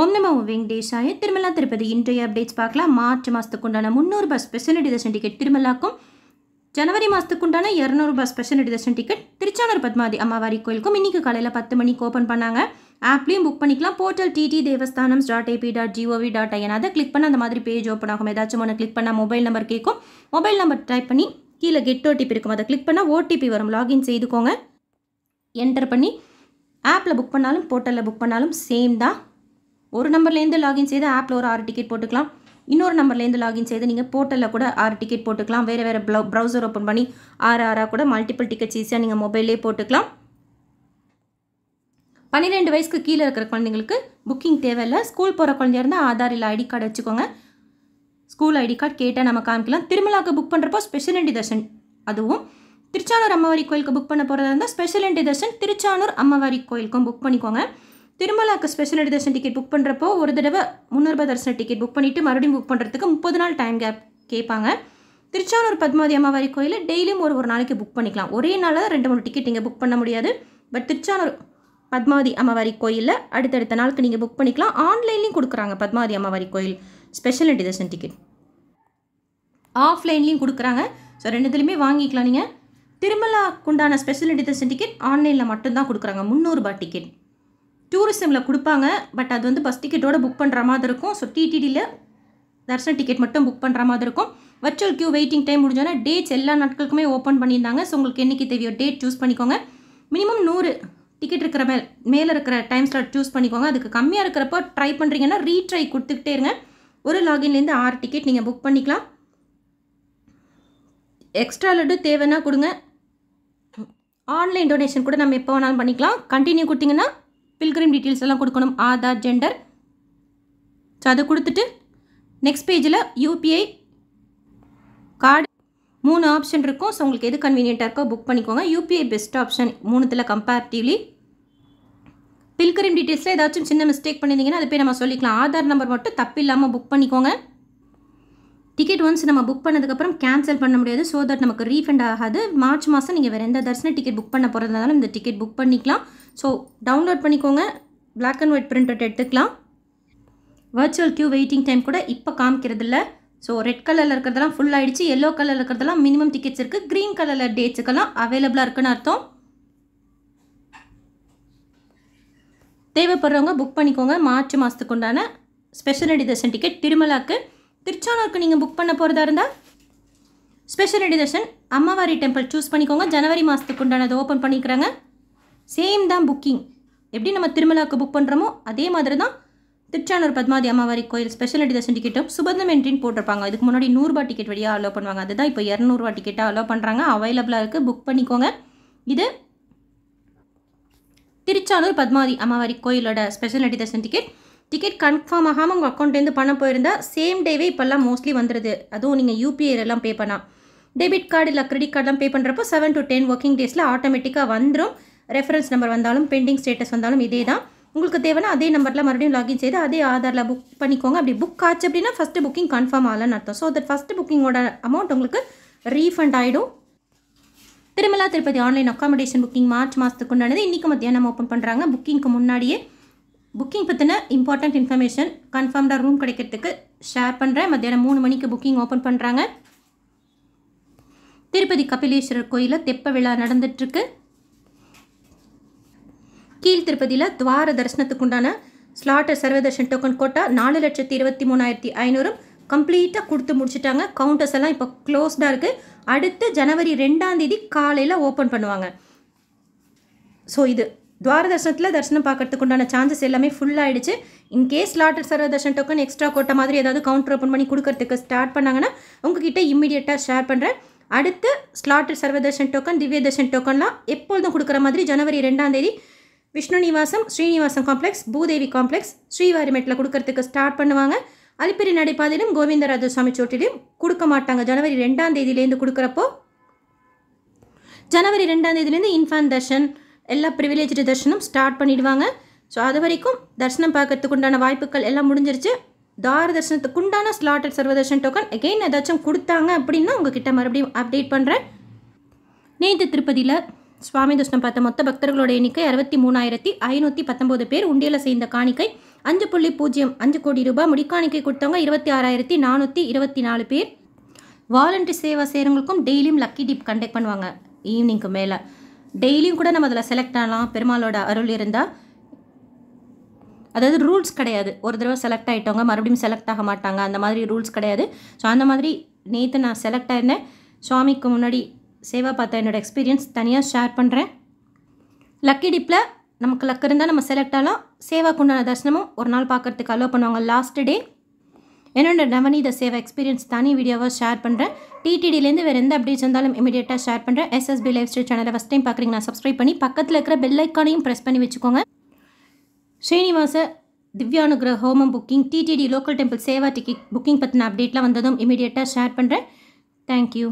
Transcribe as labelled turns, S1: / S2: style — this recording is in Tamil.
S1: ஓம் நமோ வெங்கடேஷாய திருமலா திருப்பதி இன்றைய அப்டேட்ஸ் பார்க்கலாம் மார்ச் மாதத்துக்குண்டான முந்நூறு பஸ் ஸ்பெஷல் டிதர்ஷன் டிக்கெட் திருமலாக்கும் ஜனவரி மாதத்துக்கு உண்டான இரநூறுபா ஸ்பெஷல் டிதர்ஷன் டிக்கெட் திருச்சானூர் பத்மாதி அம்மாவாரி கோயிலுக்கும் இன்றைக்கி காலையில் பத்து மணிக்கு ஓப்பன் பண்ணாங்க ஆப்லேயும் புக் பண்ணிக்கலாம் portal TT Devasthanam dot AP dot gov dot IN அதை கிளிக் பண்ண அந்த மாதிரி பேஜ் ஓப்பன் ஆகும் ஏதாச்சும் ஒன்று கிளிக் பண்ணால் மொபைல் நம்பர் கேட்கும் மொபைல் நம்பர் டைப் பண்ணி கீழே கெட் ஓடிபி இருக்கும் அதை கிளிக் பண்ணால் ஓடிபி வரும் லாகின் செய்துக்கோங்க என்டர் பண்ணி ஆப்பில் புக் பண்ணாலும் போர்ட்டலில் புக் பண்ணாலும் சேம் தான் ஒரு நம்பர்லேருந்து லாகின் செய்து ஆப்பில் ஒரு ஆறு டிக்கெட் போட்டுக்கலாம் இன்னொரு நம்பர்லேருந்து லாகின் செய்து நீங்கள் போர்ட்டலில் கூட ஆறு டிக்கெட் போட்டுக்கலாம் வேறு வேறு ப்ளவு ப்ரௌசர் ஓப்பன் பண்ணி ஆறு ஆறாக கூட மல்டிபிள் டிக்கெட்ஸ் ஈஸியாக நீங்கள் மொபைல்லே போட்டுக்கலாம் பன்னிரெண்டு வயசுக்கு கீழே இருக்கிற குழந்தைங்களுக்கு புக்கிங் தேவையில்லை ஸ்கூல் போகிற குழந்தையாக இருந்தால் ஆதார் இல்லை ஐடி கார்டு வச்சுக்கோங்க ஸ்கூல் ஐடி கார்டு கேட்டால் நம்ம காமிக்கலாம் திருமலாவுக்கு புக் பண்ணுறப்போ ஸ்பெஷல் இண்டி தர்ஷன் அதுவும் திருச்சானூர் அம்மவாரி கோயிலுக்கு புக் பண்ண போகிறதா இருந்தால் ஸ்பெஷல் இண்டி தர்ஷன் திருச்சானூர் அம்மவாரி கோயிலுக்கும் புக் பண்ணிக்கோங்க திருமலாக்கு ஸ்பெஷல் தர்ஷன் டிக்கெட் புக் பண்ணுறப்போ ஒரு தடவை முந்நூறுபா தரிசன டிக்கெட் புக் பண்ணிவிட்டு மறுபடியும் புக் பண்ணுறதுக்கு முப்பது நாள் டைம் கேப் கேட்பாங்க திருச்சானூர் பத்மாவதி அம்மாவாரி கோயிலில் டெய்லியும் ஒரு ஒரு நாளைக்கு புக் பண்ணிக்கலாம் ஒரே நாளில் ரெண்டு மூணு டிக்கெட் நீங்கள் புக் பண்ண முடியாது பட் திருச்சானூர் பத்மாவதி அம்மாவாரி கோயிலில் அடுத்தடுத்த நாளுக்கு நீங்கள் புக் பண்ணிக்கலாம் ஆன்லைன்லேயும் கொடுக்குறாங்க பத்மாவதி அம்மாவாரி கோயில் ஸ்பெஷல் தர்ஷன் டிக்கெட் ஆஃப்லைன்லேயும் கொடுக்குறாங்க ஸோ ரெண்டுத்துலையுமே வாங்கிக்கலாம் நீங்கள் திருமலாக்குண்டான ஸ்பெஷல் தர்ஷன் டிக்கெட் ஆன்லைனில் மட்டும்தான் கொடுக்குறாங்க முந்நூறுபா டிக்கெட் டூரிசமில் கொடுப்பாங்க பட் அது வந்து பஸ் டிக்கெட்டோட புக் பண்ணுற மாதிரி இருக்கும் ஸோ டிடிடியில் தர்ஷன் டிக்கெட் மட்டும் புக் பண்ணுற மாதிரி இருக்கும் வர்ச்சுவல் க்யூ வெயிட்டிங் டைம் முடிஞ்சோன்னா டேட்ஸ் எல்லா நாட்களுக்குமே ஓப்பன் பண்ணியிருந்தாங்க ஸோ உங்களுக்கு என்றைக்கு தேவையோ டேட் சூஸ் பண்ணிக்கோங்க மினிமம் நூறு டிக்கெட் இருக்கிற மேல் மேலே இருக்கிற டைம் ஸ்லாட் சூஸ் பண்ணிக்கோங்க அதுக்கு கம்மியாக இருக்கிறப்போ ட்ரை பண்ணுறீங்கன்னா ரீட்ரை கொடுத்துக்கிட்டே இருங்க ஒரு லாகின்லேருந்து ஆறு டிக்கெட் நீங்கள் புக் பண்ணிக்கலாம் எக்ஸ்ட்ரா லட்டு தேவைன்னா கொடுங்க ஆன்லைன் டொனேஷன் கூட நம்ம எப்போ வேணாலும் பண்ணிக்கலாம் கண்டினியூ கொடுத்தீங்கன்னா பில்கிரிம் டீட்டெயில்ஸ் எல்லாம் கொடுக்கணும் ஆதார் ஜெண்டர் ஸோ அதை கொடுத்துட்டு நெக்ஸ்ட் பேஜில் யூபிஐ கார்டு மூணு ஆப்ஷன் இருக்கும் ஸோ உங்களுக்கு எது கன்வீனியண்ட்டாக இருக்கோ புக் பண்ணிக்கோங்க யூபிஐ பெஸ்ட் ஆப்ஷன் மூணுத்தில் கம்பேரிட்டிவ்லி பில்கரிம் டீட்டெயில்ஸில் ஏதாச்சும் சின்ன மிஸ்டேக் பண்ணியிருந்தீங்கன்னா அது போய் நம்ம சொல்லிக்கலாம் ஆதார் நம்பர் மட்டும் தப்பு இல்லாமல் புக் பண்ணிக்கோங்க டிக்கெட் ஒன்ஸ் நம்ம புக் பண்ணதுக்கப்புறம் கேன்சல் பண்ண முடியாது ஸோ தட் நமக்கு ரீஃபண்ட் ஆகாது மார்ச் மாதம் நீங்கள் வேறு எந்த தர்ஷனம் டிக்கெட் புக் பண்ண போகிறதுனாலும் இந்த டிக்கெட் புக் பண்ணிக்கலாம் ஸோ டவுன்லோட் பண்ணிக்கோங்க பிளாக் அண்ட் ஒயிட் பிரிண்ட் எடுத்துக்கலாம் வர்ச்சுவல் க்யூ வெயிட்டிங் டைம் கூட இப்போ காமிக்கிறதில்ல ஸோ ரெட் கலரில் இருக்கிறதெல்லாம் ஃபுல் ஆகிடுச்சு எல்லோ கலரில் இருக்கிறதெல்லாம் மினிமம் டிக்கெட்ஸ் இருக்குது க்ரீன் கலரில் டேட்ஸுக்கெல்லாம் அவைலபிளாக இருக்குன்னு அர்த்தம் தேவைப்படுறவங்க புக் பண்ணிக்கோங்க மார்ச் மாதத்துக்கு உண்டான ஸ்பெஷல் எடி தர்ஷன் டிக்கெட் திருமலாக்கு திருச்சானூருக்கு நீங்கள் புக் பண்ண போகிறதா இருந்தால் ஸ்பெஷல் எடி தர்ஷன் அம்மாவாரி டெம்பிள் சூஸ் பண்ணிக்கோங்க ஜனவரி மாதத்துக்கு அதை ஓப்பன் பண்ணிக்கிறாங்க சேம் தான் புக்கிங் எப்படி நம்ம திருமலாவுக்கு புக் பண்ணுறோமோ அதே மாதிரி தான் திருச்சானூர் பத்மாதி அம்மாவாரி கோயில் ஸ்பெஷல் தர்ஷன் டிக்கெட்டும் சுபந்தம் என்ட்ரின்னு போட்டிருப்பாங்க இதுக்கு முன்னாடி நூறுரூவா டிக்கெட் வழியாக அலோவ் பண்ணுவாங்க அதுதான் இப்போ இரநூறுவா டிக்கெட்டாக அலோவ் பண்ணுறாங்க அவைலபிளாக இருக்குது புக் பண்ணிக்கோங்க இது திருச்சானூர் பத்மாதி அம்மாவாரி கோயிலோட special darshan ticket ticket confirm ஆகாமல் உங்கள் அக்கௌண்ட்லேருந்து பணம் போயிருந்தால் சேம் டேவே இப்போல்லாம் மோஸ்ட்லி வந்துடுது அதுவும் நீங்கள் எல்லாம் பே பண்ணால் டெபிட் கார்டு இல்லை கிரெடிட் கார்டெலாம் பே பண்ணுறப்போ செவன் டு டென் ஒர்க்கிங் டேஸில் ஆட்டோமேட்டிக்காக வந்துடும் ரெஃபரன்ஸ் நம்பர் வந்தாலும் பெண்டிங் ஸ்டேட்டஸ் வந்தாலும் இதே தான் உங்களுக்கு தேவைன்னா அதே நம்பரில் மறுபடியும் லாகின் செய்து அதே ஆதாரில் புக் பண்ணிக்கோங்க அப்படி புக் ஆச்சு அப்படின்னா ஃபஸ்ட்டு புக்கிங் கன்ஃபார்ம் ஆகலன்னு அர்த்தம் ஸோ தட் ஃபஸ்ட்டு புக்கிங்கோட அமௌண்ட் உங்களுக்கு ரீஃபண்ட் ஆகிடும் Tirumala Tirupati online accommodation booking March மாதத்துக்கு உண்டானது இன்றைக்கி மத்தியானம் ஓப்பன் பண்ணுறாங்க புக்கிங்க்கு முன்னாடியே புக்கிங் பற்றின இம்பார்ட்டண்ட் இன்ஃபர்மேஷன் கன்ஃபார்ம்டாக ரூம் கிடைக்கிறதுக்கு ஷேர் பண்ணுறேன் மத்தியானம் மூணு மணிக்கு புக்கிங் ஓப்பன் பண்ணுறாங்க திருப்பதி கபிலேஸ்வரர் கோயிலில் தெப்ப விழா நடந்துட்டுருக்கு கீழ் திருப்பதியில் துவார தரிசனத்துக்குண்டான ஸ்லாட்டர் சர்வதர்ஷன் டோக்கன் கோட்டா நாலு லட்சத்தி இருபத்தி மூணாயிரத்தி ஐநூறும் கம்ப்ளீட்டாக கொடுத்து முடிச்சுட்டாங்க கவுண்டர்ஸ் எல்லாம் இப்போ க்ளோஸ்டாக இருக்குது அடுத்து ஜனவரி ரெண்டாம் தேதி காலையில் ஓப்பன் பண்ணுவாங்க ஸோ இது துவார தரிசனத்தில் தரிசனம் பார்க்கறதுக்கு உண்டான சான்சஸ் எல்லாமே ஃபுல் ஆகிடுச்சு இன்கேஸ் லாட்டர் சர்வதர்ஷன் டோக்கன் எக்ஸ்ட்ரா கோட்டை மாதிரி ஏதாவது கவுண்டர் ஓப்பன் பண்ணி கொடுக்கறதுக்கு ஸ்டார்ட் பண்ணாங்கன்னா உங்ககிட்ட இம்மிடியட்டாக ஷேர் பண்ணுறேன் அடுத்து ஸ்லாட்டர் சர்வதர்ஷன் டோக்கன் திவ்யதர்ஷன் டோக்கன்லாம் எப்பொழுதும் கொடுக்குற மாதிரி ஜனவரி ரெண்டாம் தேதி விஷ்ணு நிவாசம் ஸ்ரீனிவாசம் காம்ப்ளெக்ஸ் பூதேவி காம்ப்ளெக்ஸ் ஸ்ரீவாரிமேட்டில் கொடுக்கறதுக்கு ஸ்டார்ட் பண்ணுவாங்க அலிப்பெரி நடைபாதையிலும் கோவிந்தராஜ சுவாமி சோட்டிலையும் கொடுக்க மாட்டாங்க ஜனவரி ரெண்டாம் தேதியிலேருந்து கொடுக்குறப்போ ஜனவரி ரெண்டாம் தேதியிலேருந்து இன்ஃபான் தர்ஷன் எல்லா ப்ரிவிலேஜ்டு தர்ஷனும் ஸ்டார்ட் பண்ணிடுவாங்க ஸோ அது வரைக்கும் தர்ஷனம் பார்க்கறதுக்கு உண்டான வாய்ப்புகள் எல்லாம் முடிஞ்சிருச்சு தார தர்சனத்துக்கு உண்டான ஸ்லாட்டட் சர்வதர்ஷன் டோக்கன் எகெயின் ஏதாச்சும் கொடுத்தாங்க அப்படின்னா உங்ககிட்ட மறுபடியும் அப்டேட் பண்ணுறேன் நேற்று திருப்பதியில் சுவாமி துஷ்ணம் பார்த்த மொத்த பக்தர்களோட எண்ணிக்கை அறுபத்தி மூணாயிரத்தி ஐநூற்றி பத்தொம்போது பேர் உண்டியில் சேர்ந்த காணிக்கை அஞ்சு புள்ளி பூஜ்ஜியம் அஞ்சு கோடி ரூபாய் முடிக்காணிக்கை கொடுத்தவங்க இருபத்தி ஆறாயிரத்தி நானூற்றி இருபத்தி நாலு பேர் வாலண்டரி சேவை செய்கிறவங்களுக்கும் டெய்லியும் லக்கி டிப் கண்டக்ட் பண்ணுவாங்க ஈவினிங்க்கு மேலே டெய்லியும் கூட நம்ம அதில் செலக்ட் ஆகலாம் பெருமாளோட அருள் இருந்தால் அதாவது ரூல்ஸ் கிடையாது ஒரு தடவை செலக்ட் ஆகிட்டவங்க மறுபடியும் செலக்ட் ஆக மாட்டாங்க அந்த மாதிரி ரூல்ஸ் கிடையாது ஸோ அந்த மாதிரி நேற்று நான் செலக்ட் ஆயிருந்தேன் சுவாமிக்கு முன்னாடி சேவா பார்த்தா என்னோடய எக்ஸ்பீரியன்ஸ் தனியாக ஷேர் பண்ணுறேன் லக்கி டிப்பில் நமக்கு லக் இருந்தால் நம்ம செலக்ட் ஆகலாம் சேவா உண்டான தர்ஷனமும் ஒரு நாள் பார்க்குறதுக்கு அலோவ் பண்ணுவாங்க லாஸ்ட் டே என்னோட நவநீத சேவா எக்ஸ்பீரியன்ஸ் தனி வீடியோவாக ஷேர் பண்ணுறேன் டிடிடிலேருந்து வேறு எந்த அப்டேட்ஸ் இருந்தாலும் இமீடியட்டாக ஷேர் பண்ணுறேன் எஸ்எஸ்பி லைஃப் ஸ்டைல் சேனலை ஃபஸ்ட் டைம் பார்க்குறீங்க நான் சப்ஸ்கிரைப் பண்ணி பக்கத்தில் இருக்கிற பெல் ஐக்கானையும் ப்ரெஸ் பண்ணி வச்சுக்கோங்க Srinivasa Divyanugraha homam booking TTD local temple seva ticket booking பற்றின அப்டேட்லாம் வந்ததும் இமீடியட்டாக ஷேர் பண்ணுறேன் தேங்க்யூ